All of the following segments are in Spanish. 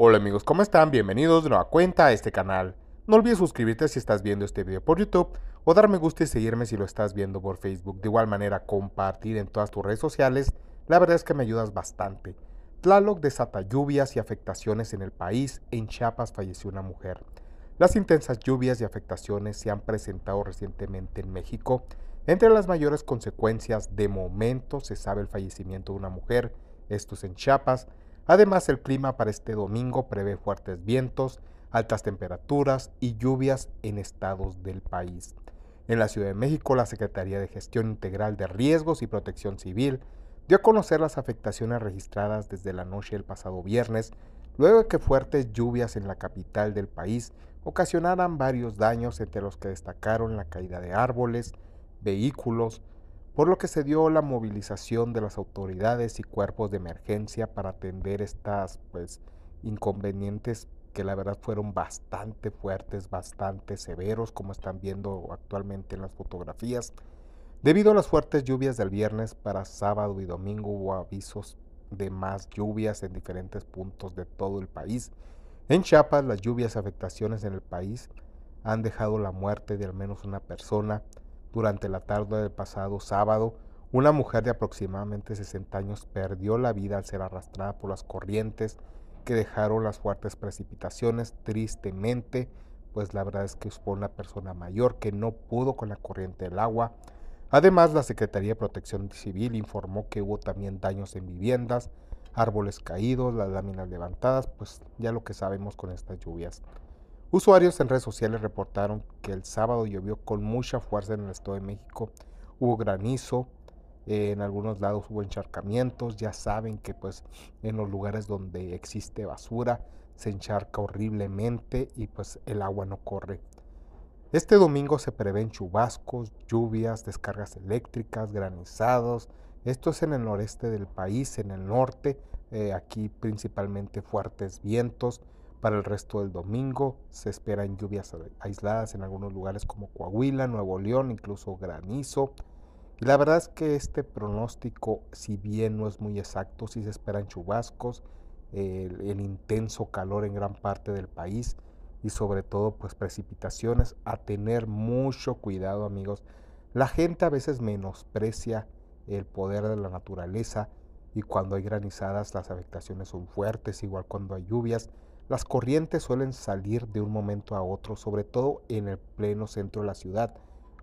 Hola amigos, ¿cómo están? Bienvenidos de nueva cuenta a este canal. No olvides suscribirte si estás viendo este video por YouTube o darme me gusta y seguirme si lo estás viendo por Facebook. De igual manera, compartir en todas tus redes sociales, la verdad es que me ayudas bastante. Tlaloc desata lluvias y afectaciones en el país. En Chiapas falleció una mujer. Las intensas lluvias y afectaciones se han presentado recientemente en México. Entre las mayores consecuencias, de momento se sabe el fallecimiento de una mujer, esto es en Chiapas, Además, el clima para este domingo prevé fuertes vientos, altas temperaturas y lluvias en estados del país. En la Ciudad de México, la Secretaría de Gestión Integral de Riesgos y Protección Civil dio a conocer las afectaciones registradas desde la noche del pasado viernes, luego de que fuertes lluvias en la capital del país ocasionaran varios daños entre los que destacaron la caída de árboles, vehículos, por lo que se dio la movilización de las autoridades y cuerpos de emergencia para atender estas pues, inconvenientes que la verdad fueron bastante fuertes, bastante severos, como están viendo actualmente en las fotografías. Debido a las fuertes lluvias del viernes para sábado y domingo hubo avisos de más lluvias en diferentes puntos de todo el país. En Chiapas las lluvias y afectaciones en el país han dejado la muerte de al menos una persona, durante la tarde del pasado sábado, una mujer de aproximadamente 60 años perdió la vida al ser arrastrada por las corrientes que dejaron las fuertes precipitaciones. Tristemente, pues la verdad es que fue una persona mayor que no pudo con la corriente del agua. Además, la Secretaría de Protección Civil informó que hubo también daños en viviendas, árboles caídos, las láminas levantadas, pues ya lo que sabemos con estas lluvias. Usuarios en redes sociales reportaron que el sábado llovió con mucha fuerza en el Estado de México. Hubo granizo, eh, en algunos lados hubo encharcamientos. Ya saben que pues en los lugares donde existe basura se encharca horriblemente y pues el agua no corre. Este domingo se prevén chubascos, lluvias, descargas eléctricas, granizados. Esto es en el noreste del país, en el norte, eh, aquí principalmente fuertes vientos. Para el resto del domingo se esperan lluvias aisladas en algunos lugares como Coahuila, Nuevo León, incluso granizo. Y la verdad es que este pronóstico, si bien no es muy exacto, sí se esperan chubascos, el, intenso calor en gran parte del país y sobre todo pues precipitaciones. A tener mucho cuidado amigos. La gente a veces menosprecia el poder de la naturaleza y cuando hay granizadas las afectaciones son fuertes, igual cuando hay lluvias. Las corrientes suelen salir de un momento a otro, sobre todo en el pleno centro de la ciudad,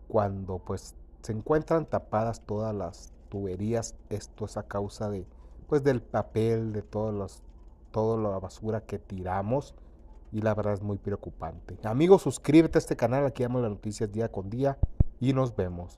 cuando pues se encuentran tapadas todas las tuberías. Esto es a causa de pues del papel, de todos los, toda la basura que tiramos y la verdad es muy preocupante. Amigos, suscríbete a este canal, aquí damos las noticias día con día y nos vemos.